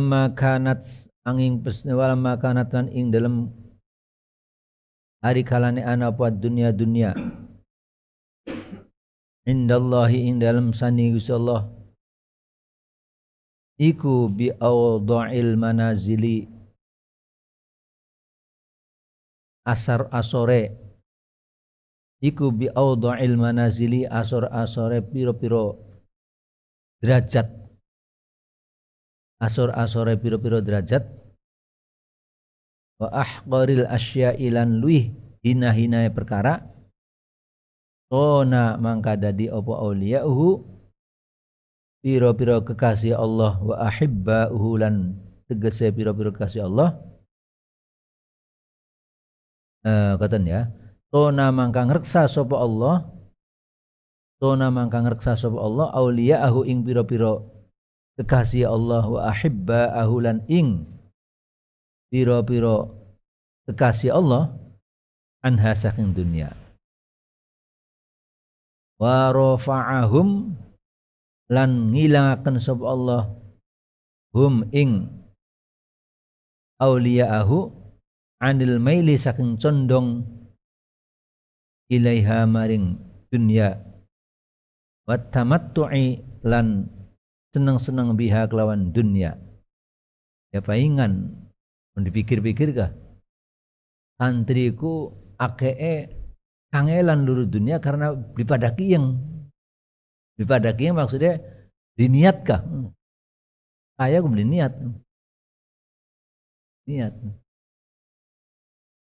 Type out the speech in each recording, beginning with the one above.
walamma kanat angin pesne walamma kanat lan ing dalam hari kalane ana apa dunia dunia indallahi ing dalam sani Gusti Allah iku bi awdail manazili asar asore iku bi awdail manazili asor asore piro-piro derajat asor-asore piro-piro derajat wa ahqaril asya ilan luih hina hina perkara tona mangka dadi opo auliya'uhu piro-piro kekasih Allah wa ahibba uhulan tegese piro-piro kekasih Allah eh uh, ya tona mangka ngerksa sopo Allah tona mangka ngerksa sopo Allah auliya'ahu ing piro-piro kekasih Allah wa ahibba ahulan ing piro-piro kekasih Allah anha saking dunia wa rafa'ahum lan ngilangaken sapa Allah hum ing auliyaahu anil maili saking condong ilaiha maring dunya wa tamattu'i lan senang-senang biha kelawan dunia ya pahingan mau dipikir-pikir kah santriku akee kangelan luru dunia karena dipadaki yang dipadaki yang maksudnya diniat kah hmm. saya gue niat niat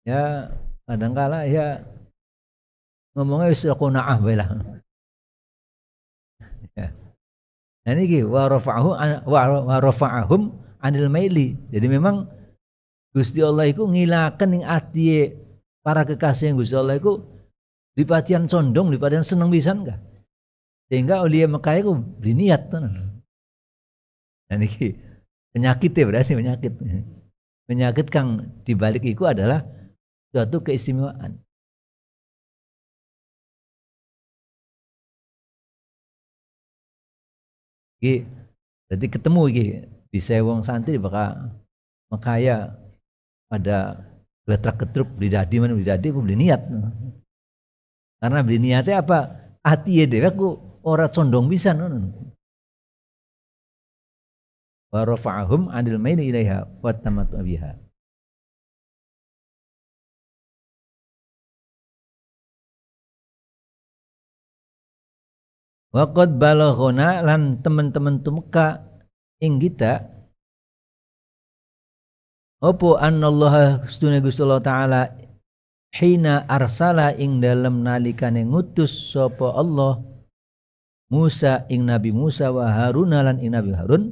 ya kadangkala ya ngomongnya wis aku naah lah. Nah ini gitu, wa rafa'ahum anil maili. Jadi memang Gusti Allah iku ngilaken ing atiye para kekasih yang Gusti Allah iku dipatian condong, dipatian seneng bisa enggak? Sehingga oleh Mekah iku berniat tenan. Nah ini penyakit ya berarti penyakit. Penyakit kang dibalik itu adalah suatu keistimewaan. Iki jadi ketemu iki bisa wong santri bakal makaya pada letrak ketruk beli jadi mana beli jadi, beli niat karena beli niatnya apa hati ya dewa aku orang condong bisa Wa warofahum adil maini ilaiha wa tamat abiha Waqad balaghuna lan teman-teman tumeka ing kita opo annallaha gustune Gusti Allah taala hina arsala ing dalem nalikane ngutus sapa Allah Musa ing Nabi Musa wa Harun lan ing Nabi Harun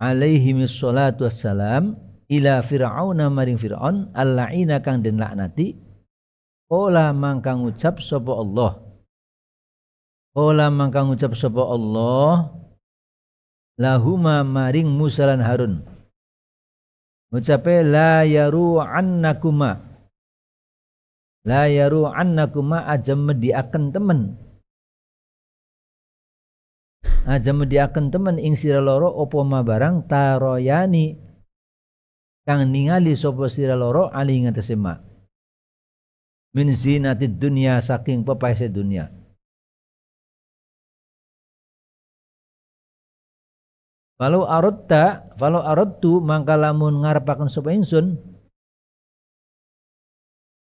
alaihi missalatu wassalam ila fir'auna maring fir'aun allaina kang den laknati ola mangkang ucap sapa Allah Oh, Kala mangka ngucap sapa Allah lahuma maring Musa lan Harun. Ngucape la yaru annakuma. La yaru annakuma aja mediaken temen. Aja mediaken temen ing sira loro apa ma barang taroyani kang ningali sapa sira loro ali ngatese ma. Min zinati dunya saking pepaise dunia. Walau aradta, walau aradtu mangka lamun ngarepaken sapa insun,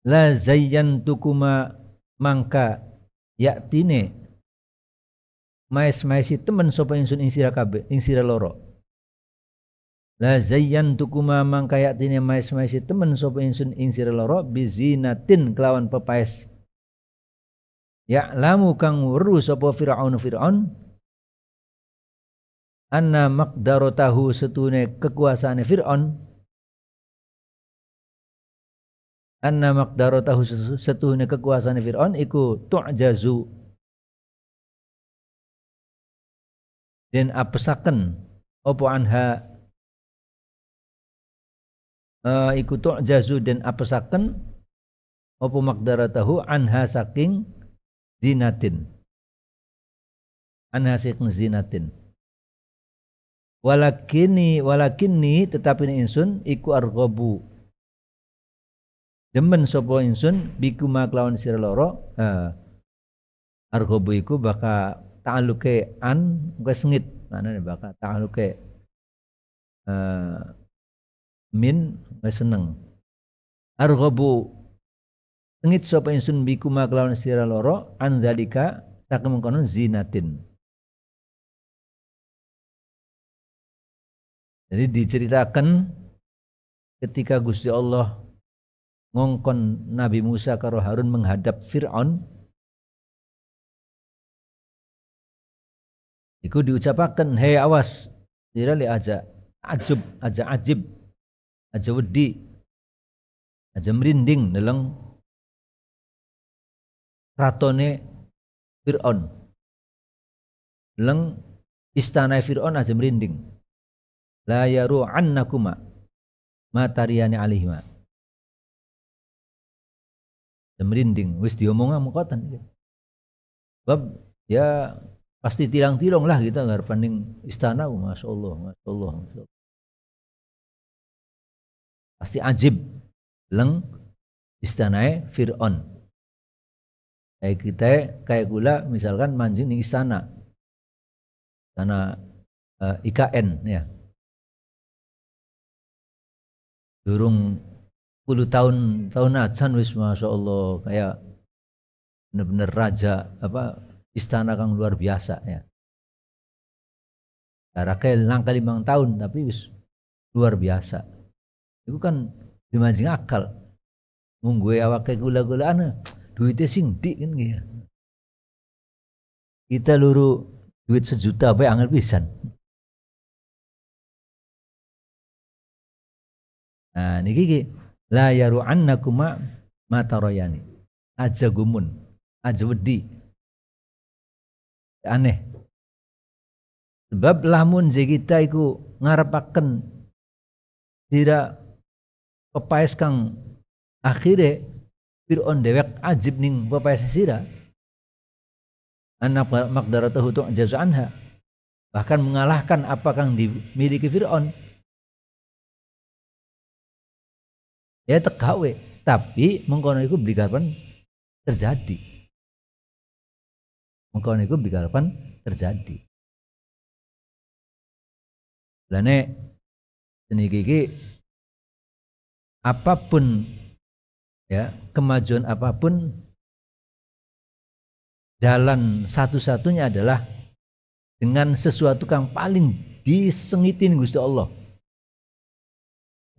la tukuma mangka yaktine maes-maesi temen sapa insun insira kabe, insira ing loro. La tukuma mangka yaktine maes-maesi temen sapa insun insira sira loro bizinatin kelawan pepaes. Ya lamu kang weruh sapa Firaun Firaun anna maqdarotahu setune kekuasaan Fir'aun anna maqdarotahu setune kekuasaan Fir'aun iku tu'jazu dan apesaken opo anha uh, iku tu'jazu dan apesaken opo maqdarotahu anha saking zinatin anha saking zinatin walakini walakini tetapi insun iku argobu demen sopo insun biku maklawan sir loro uh, argobu iku baka ta'aluke an gue sengit mana nih baka ta'aluke uh, min gue seneng argobu sengit sopo insun biku maklawan sira loro an zalika sakem zinatin Jadi diceritakan ketika Gusti Allah ngongkon Nabi Musa karo Harun menghadap Fir'aun Iku diucapakan, hei awas, dira li aja ajub, aja ajib, aja wedi, aja merinding dalam ratone Fir'aun. nelang istana Fir'aun aja merinding la annakuma matariyani alihima merinding wis diomong mengkotan bab ya pasti tirang-tirong lah kita nggak panding istana masya Allah masya Allah, masya Allah. pasti ajib leng istanae Fir'aun kayak kita kayak gula misalkan mancing di istana istana uh, eh, IKN ya durung puluh tahun tahun acan wis masya Allah kayak bener-bener raja apa istana kang luar biasa ya, ya Rakel langkah limang tahun tapi wis luar biasa itu kan dimanjing akal mung gue kayak gula-gula ane duitnya sing di kan gitu kita luru duit sejuta bae angel pisan Nah, niki ki la yaru'annakuma matarayani. Aja gumun, aja wedi. Aneh. Sebab lamun kita iku ngarepaken tidak pepaes kang akhire Fir'aun dewek ajib ning pepaes sira. Anak makdaratahu tu jazanha Bahkan mengalahkan apa kang dimiliki Fir'aun ya tegawe tapi mengkono iku kapan terjadi mengkono iku kapan terjadi lane seni gigi, apapun ya kemajuan apapun jalan satu-satunya adalah dengan sesuatu yang paling disengitin Gusti Allah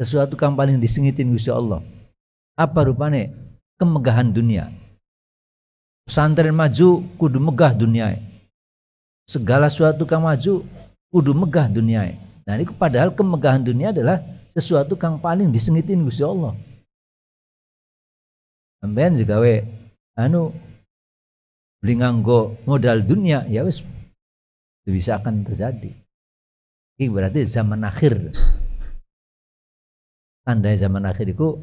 sesuatu kang paling disengitin Gusti Allah apa rupane kemegahan dunia pesantren maju kudu megah dunia segala sesuatu kang maju kudu megah dunia nah ini padahal kemegahan dunia adalah sesuatu kang paling disengitin Gusti Allah Amben juga we anu beli nganggo modal dunia ya wis bisa akan terjadi ini berarti zaman akhir tanda zaman akhir itu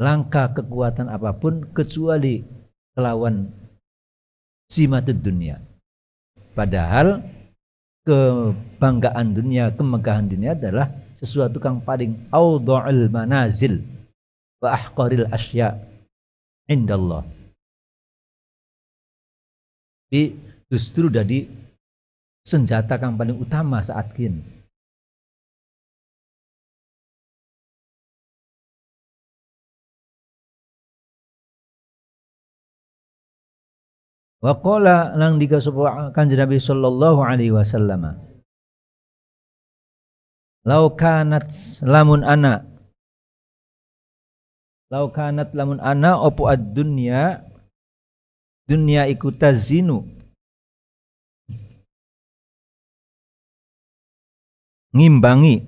langkah kekuatan apapun kecuali melawan simatud dunia. Padahal kebanggaan dunia, kemegahan dunia adalah sesuatu yang paling awdu'il manazil wa ahqaril asya indallah. Tapi justru dari senjata yang paling utama saat kini Wa qala nang dika sapa Kanjeng Nabi sallallahu alaihi wasallam. Lau kanat lamun ana Lau kanat lamun ana opo ad dunya dunya iku tazinu ngimbangi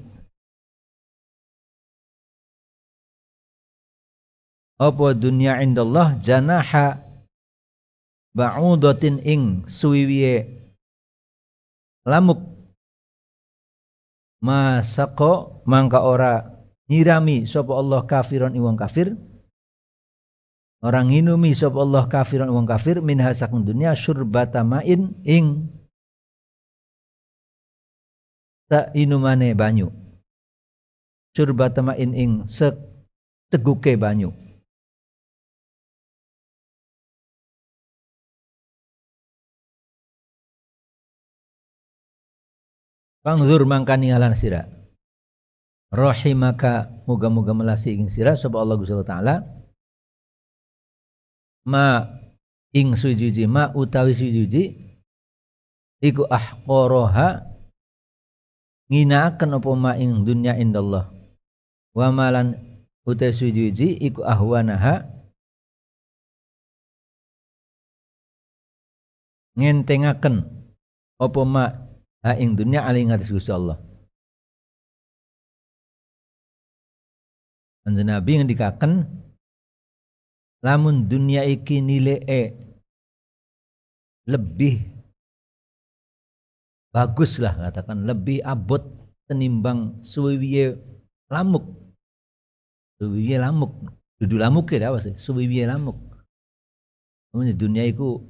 apa dunia indallah janaha ba'udatin ing suwiwiye lamuk masako mangka ora nyirami sapa Allah kafiron iwang kafir orang nginumi sapa Allah kafiron iwang kafir min hasakun dunia syurbata main ing tak inumane banyu syurbata main ing se teguke banyu Pangzur mangka ninggalan sira. Rahimaka moga-moga melasi ing sira sapa Allah Subhanahu taala. Ma ing sujuji ma utawi sujuji iku ahqaraha nginaaken apa ma ing dunya indallah. Wa malan uta sujuji iku ahwanaha ngentengaken apa ma ha ing dunya ali ngatas Gusti Allah Anjeun Nabi ngendikaken lamun dunia iki nilai e lebih bagus lah katakan lebih abot tenimbang suwiwiye lamuk suwiwiye lamuk dudu lamuk ya apa sih suwiwiye lamuk namun dunia itu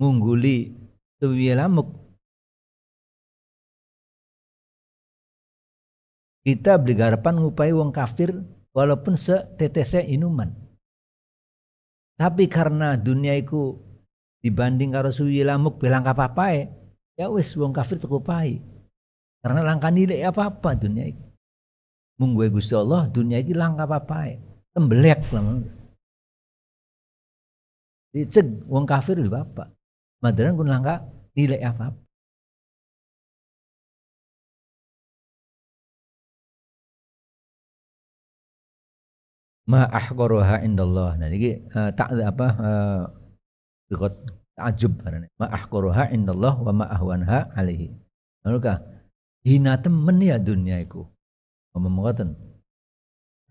ngungguli suwiwiye lamuk kita beli garapan ngupai wong kafir walaupun setetesnya inuman tapi karena dunia itu dibanding karo suwi lamuk bilang apa-apa ya wes wong kafir tekupai karena langka nilai apa-apa dunia itu Mungguai e Gusti Allah dunia ini langka apa-apa tembelek lah diceg wong kafir di bapak madaran pun langka nilai apa-apa ma ahqaruha indallah. Nah ini uh, tak apa uh, eh, bigot ajub karena ma ahqaruha indallah wa ma ahwanha alaihi. hina temen ya dunia iku. Ngomong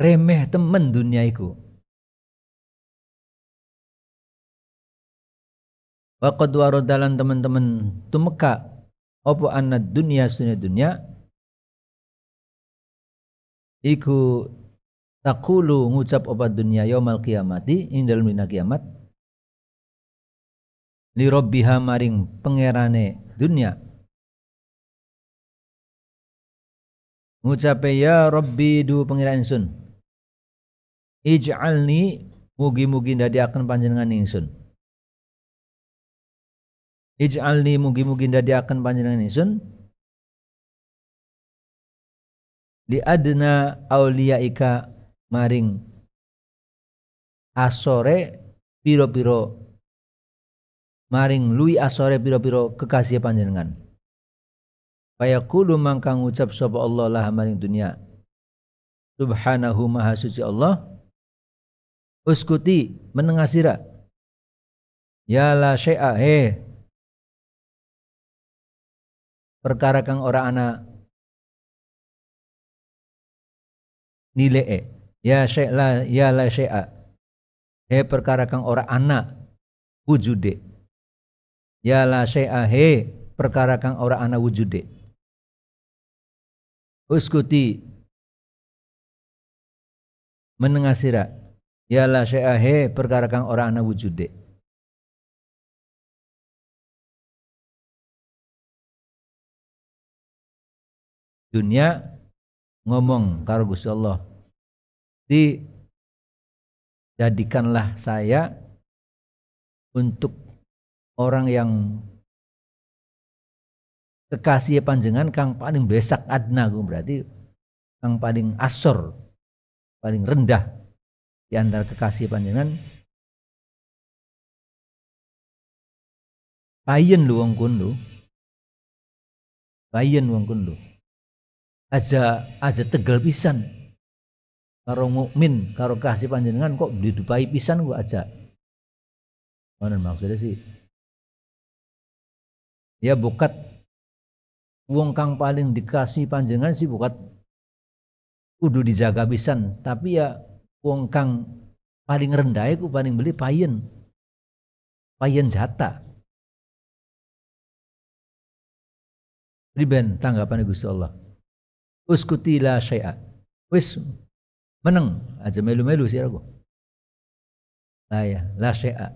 Remeh temen dunia iku. qad waradalan teman-teman tumeka apa anna dunia sunya dunia iku Takulu ngucap obat dunia yaumal kiamati ing dalam dina kiamat li robbiha maring pangerane dunia ngucape ya robbi du pangeran sun ij'alni mugi-mugi akan panjenengan ingsun ij'alni mugi-mugi akan panjenengan ingsun li adna auliyaika maring asore piro-piro maring lui asore piro-piro kekasih panjenengan Fayaqulu mangkang ucap sapa Allah lah maring dunia. Subhanahu maha suci Allah. Uskuti menengah sira. Ya la syai'a he. Perkara kang ora ana nilai e. Ya syekh ya la syekh. He perkara kang ora ana wujude. Ya la syekh he perkara kang ora ana wujude. Uskuti menengah sira. Ya la syekh he perkara kang ora ana wujude. Dunia ngomong karo Gusti Allah jadi jadikanlah saya untuk orang yang kekasih panjengan kang paling besak adna berarti kang paling asor paling rendah di antara kekasih panjenengan Bayen lu wong kun Bayen wong Aja aja tegel pisan karo mukmin karo kasih panjenengan kok didupai pisan gua aja. mana maksudnya sih ya bukat wong kang paling dikasih panjenengan sih bukat kudu dijaga pisan tapi ya wong kang paling rendah ku paling beli payen payen jata Riben tanggapan Gusti Allah. Uskutila syai'at Wis Meneng, aja melu-melu sih aku. Lah ya, lah syai'a.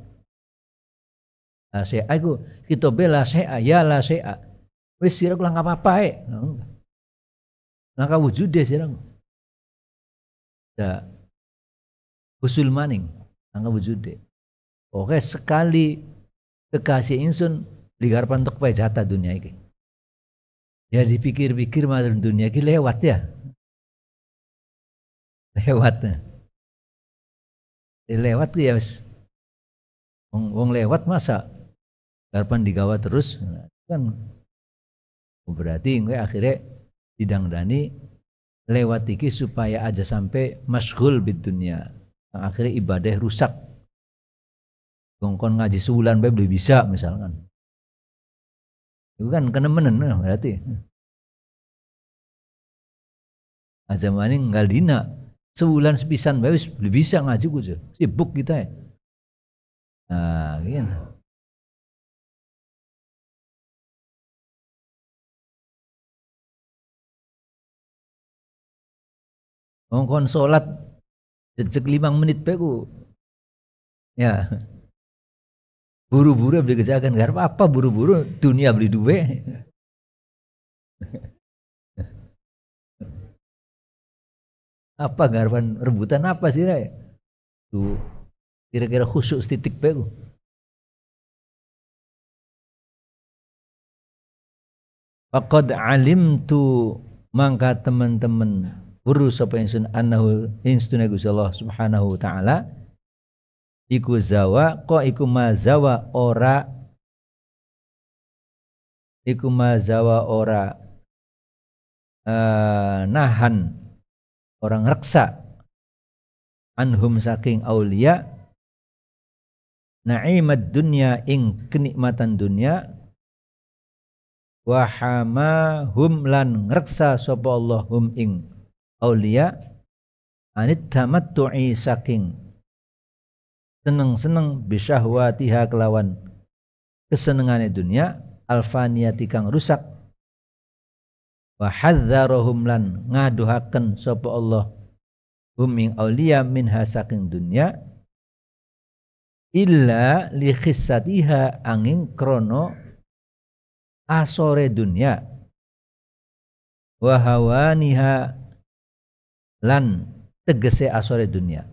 lah syai'a aku kita bela syai'a, ya lah syai'a. wes sih aku enggak apa-apa wujud deh wujude aku ya usul maning, langka deh Oke sekali kekasih insun ligar pantok pejata dunia ini Ya dipikir-pikir madun dunia ini lewat ya lewat lewat ya wis wong, wong lewat masa garpan digawa terus nah, kan oh, berarti gue akhirnya didangdani lewat iki supaya aja sampai masyhul bid dunia nah, akhirnya ibadah rusak kongkon ngaji sebulan baik belum bisa misalkan itu kan kena menen nah, berarti aja nah, maning nggak dina sebulan sepisan bae wis bisa ngaji ku sibuk kita ya nah iya. gitu Wong sholat jejak limang menit peku ya buru-buru beli kerjaan gak apa-apa buru-buru dunia beli duit apa garvan rebutan apa sih Ray? Tuh kira-kira khusuk titik kod alim tu mangka teman-teman guru sapa ingsun annahu ingsun Gusti Allah Subhanahu taala iku zawa ko iku mazawa ora iku mazawa ora uh, nahan orang reksa anhum saking aulia na'imat dunia ing kenikmatan dunia, wahama hum lan ngreksa sapa Allah hum ing aulia anit tamattu'i saking seneng-seneng bisyahwatiha kelawan kesenengane dunia alfaniyati kang rusak wa hadzarahum lan ngaduhaken sapa Allah hum min auliya min hasaking dunya illa li khissatiha angin krono asore dunya wa hawaniha lan tegese asore dunya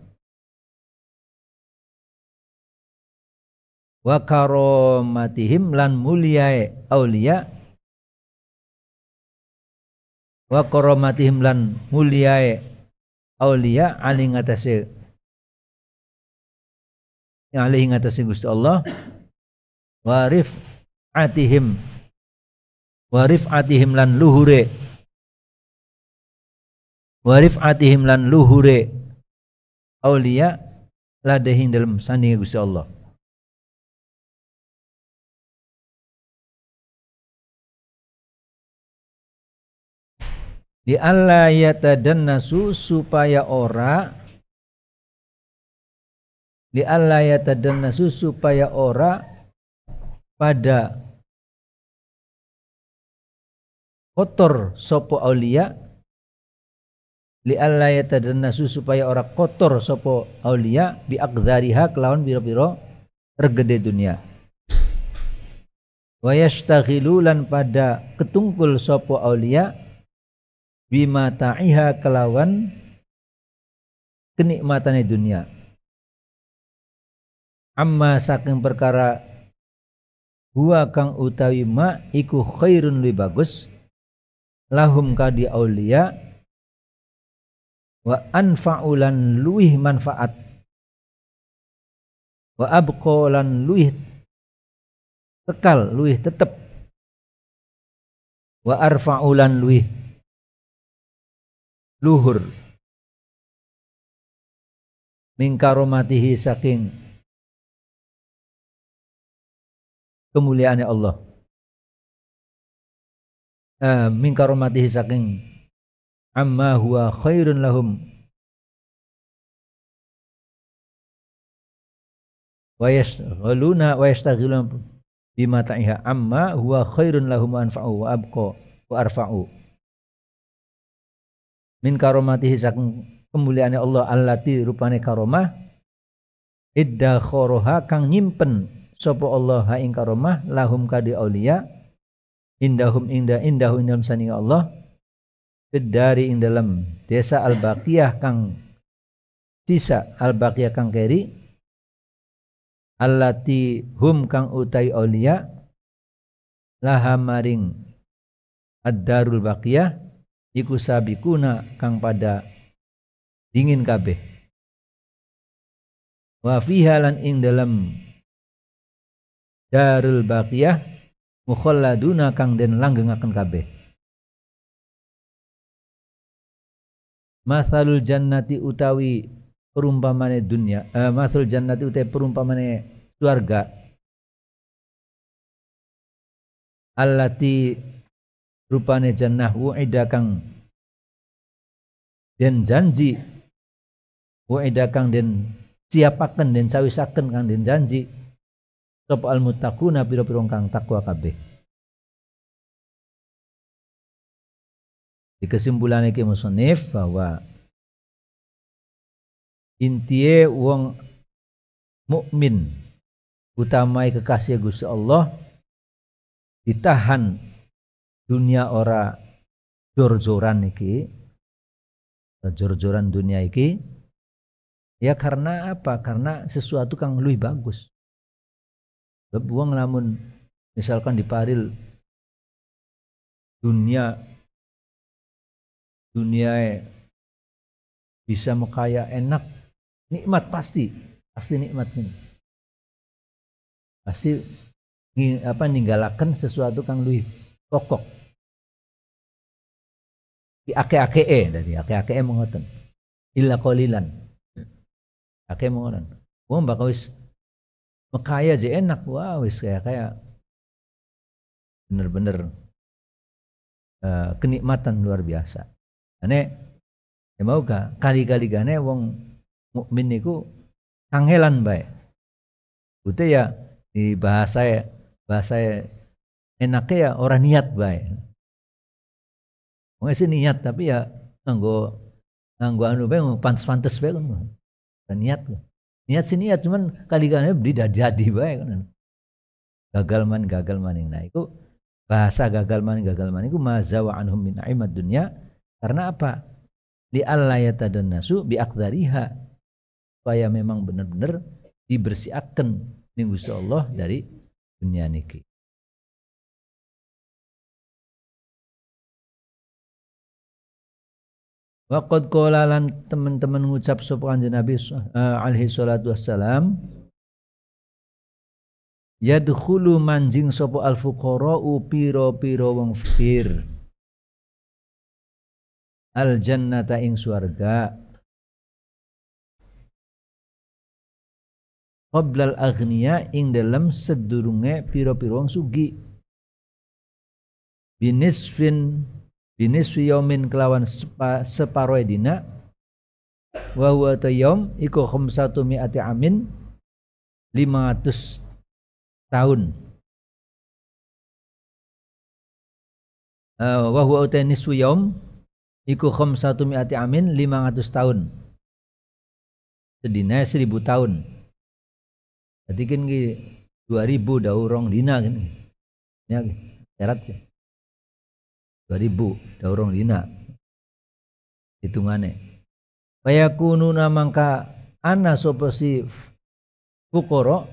wa karomatihim lan muliae aulia wa koromatihim lan muliae aulia ali ngatasi ali ngatasi Gusti Allah warif atihim warif atihim lan luhure warif atihim lan luhure aulia ladehing dalam sandingi Gusti Allah di Allah nasu supaya ora di Allah nasu supaya ora pada kotor sopo aulia li Allah nasu supaya ora kotor sopo aulia bi akdariha kelawan biro-biro regede dunia wa yashtaghilulan pada ketungkul sopo aulia bima ta'iha kelawan kenikmatan dunia amma saking perkara huwa kang utawi ma iku khairun li bagus lahum kadi aulia wa anfa'ulan luih manfaat wa abqolan luih kekal luih tetep wa arfa'ulan luih luhur mingkaromatihi saking kemuliaannya Allah eh, mingkaromatihi saking amma huwa khairun lahum wa yashghaluna wa yastaghiluna bima ta'iha amma huwa khairun lahum anfa'u wa abqa wa arfa'u min karomatihi saking kemuliaannya Allah allati rupane karomah idda khoroha kang nyimpen sopo Allah ha ing karomah lahum kadi aulia indahum inda indahum indam saning Allah dari ing dalam desa al-baqiyah kang sisa al-baqiyah kang keri allati hum kang utai aulia laha maring ad-darul baqiyah iku sabikuna kang pada dingin kabeh wa fiha lan ing dalam darul baqiyah mukhalladuna kang den langgengaken kabeh masalul jannati utawi perumpamane dunia eh, masalul jannati utawi perumpamane surga allati rupane jannah wa'ida kang den janji wa'ida kang den siapaken den sawisaken kang den janji sapa al muttaquna pira-pira kang takwa kabeh di kesimpulan iki musonif bahwa intiye wong mukmin utamai kekasih Gusti Allah ditahan dunia ora jor-joran iki jor-joran dunia iki ya karena apa karena sesuatu kang lebih bagus buang namun misalkan di paril dunia dunia bisa mekaya enak nikmat pasti pasti nikmat ini pasti apa ninggalakan sesuatu kang lebih pokok Di ake-akee dari ake-akee mengatakan Illa kolilan Ake mengatakan Wong bakal wis mekaya aja enak, wah wis kayak kayak bener-bener uh, kenikmatan luar biasa. Ane ya mau gak kali-kali gane wong mukmin niku kangelan baik, bute ya di bahasa bahasa enaknya ya orang niat baik Wong sih niat tapi ya nganggo nganggo anu pantas pantas pantes baik kan. Niat. Niat sih niat cuman kali-kali beli dah jadi baik, kan. Gagal man gagal maning nah itu bahasa gagal man gagal man, itu mazawa anhum min aimat dunia karena apa? Di Li allayata dan nasu bi akdariha supaya memang benar-benar dibersihakan nih Gusti Allah dari dunia niki. Waqad qala lan teman-teman ngucap sapa kanjeng Nabi uh, alaihi salatu wassalam Yadkhulu manjing sapa al fuqara'u pira-pira wong fakir al jannata ing swarga qabla al aghnia ing dalem sedurunge pira-pira wong sugih binisfin binisfi yaumin kelawan sepa, separoe dina wa huwa ta iku khamsatu mi'ati amin 500 tahun uh, wa huwa ta yaum iku khamsatu mi'ati amin 500 tahun eh, sedina 1000 tahun jadi kan 2000 daurong dina kan ya syarat kan 2000 daurong dina hitungane fayakununa mangka ana sapa si fuqara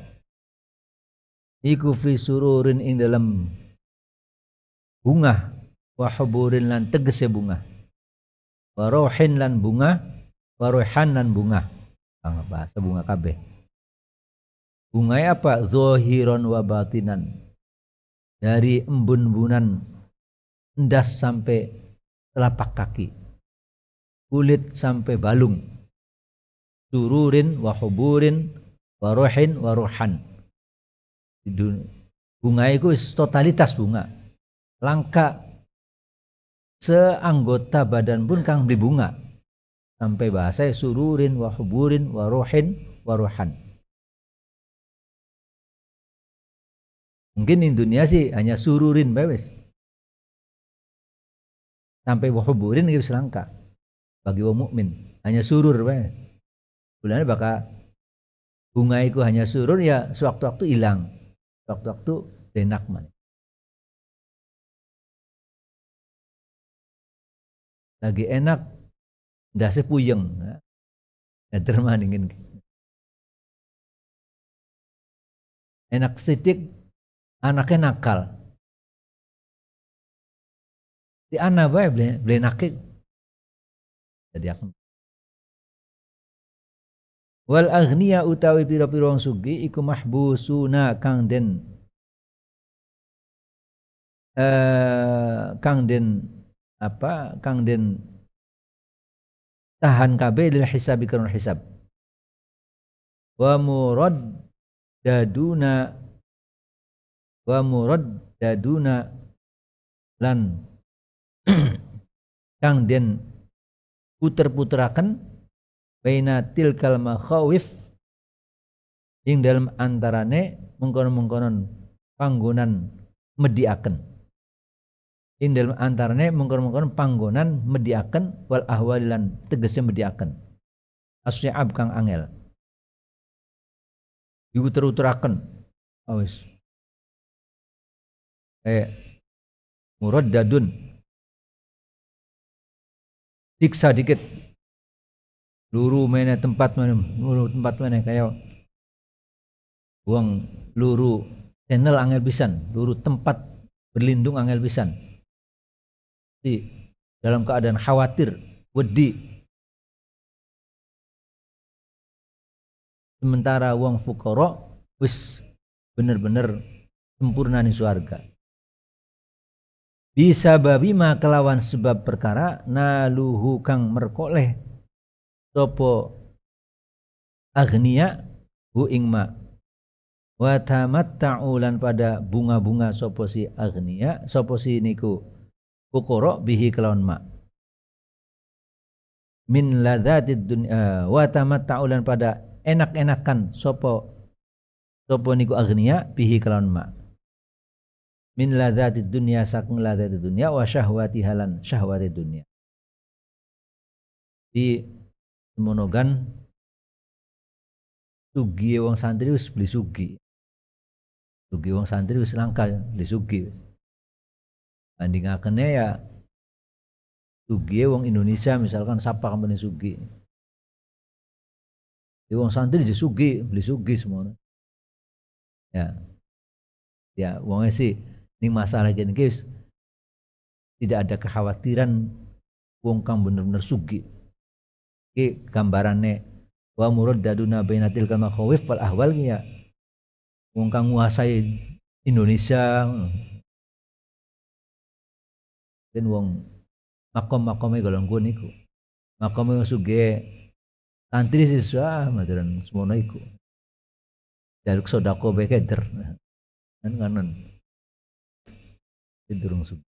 iku fi sururin ing dalam bunga wa huburin lan tegese bunga wa rohin lan bunga wa rohan lan bunga bahasa bunga kabeh bunga apa Zohiron wa batinan dari embun-bunan endas sampai telapak kaki, kulit sampai balung, sururin wa huburin wa ruhin wa ruhan. Bunga itu totalitas bunga. Langka seanggota badan pun kang beli bunga. Sampai bahasa ya, sururin wa huburin wa ruhin wa ruhan. Mungkin di dunia sih hanya sururin bebas sampai wahuburin nggak selangka bagi wong mukmin hanya surur we bulannya bakal bunga itu hanya surur ya sewaktu-waktu hilang waktu-waktu denak man lagi enak ndak sepuyeng ya derma dingin enak sedikit anaknya nakal di ana bae beli nakik. Jadi aku. Wal agnia utawi piro pira wong ikumah iku mahbusuna kang den eh kang den apa kang den tahan kabeh lil hisab karena hisab wa murad daduna wa murad daduna lan kang den puter puterakan baina tilkal makhawif ing dalam antarane mengkonon-mengkonon panggonan mediaken ing dalam antarane mengkonon-mengkonon panggonan mediaken wal ahwalan tegese mediaken ab kang angel diuter teruturakan, awis ah, eh murad dadun diksa dikit luru mana tempat mana luru tempat mana kayak uang luru channel angel bisan, luru tempat berlindung angel bisan. di dalam keadaan khawatir wedi sementara uang fukoro wis bener-bener sempurna nih suarga bisa babi babima kelawan sebab perkara naluhu kang merkoleh sopo agnia hu ingma Watamat taulan pada bunga-bunga sopo si agnia sopo si niku ukoro bihi kelawan ma min ladzatid dunya eh, wa tamatta'ulan pada enak-enakan sopo sopo niku agnia bihi kelawan ma' min ladzati dunya saking ladzati dunya wa syahwati halan syahwati dunya di monogan sugi wong santri wis beli sugi sugi wong santri wis langka beli sugi akene ya sugi wong Indonesia misalkan sapa beli sugi di ya, wong santri jadi sugi beli sugi semua ya ya wong sih ini masalah gini guys. Tidak ada kekhawatiran wong kang bener-bener sugi. Ki gambarane wa daduna bainatil kama khawif wal ahwal ya. Wong kang nguasai Indonesia dan wong makom-makome golong kuwi niku. Makome suge santri siswa ah, madran semono iku. Jaluk sodako bekeder. Kan kanan. ఇద్దరు ముసుగు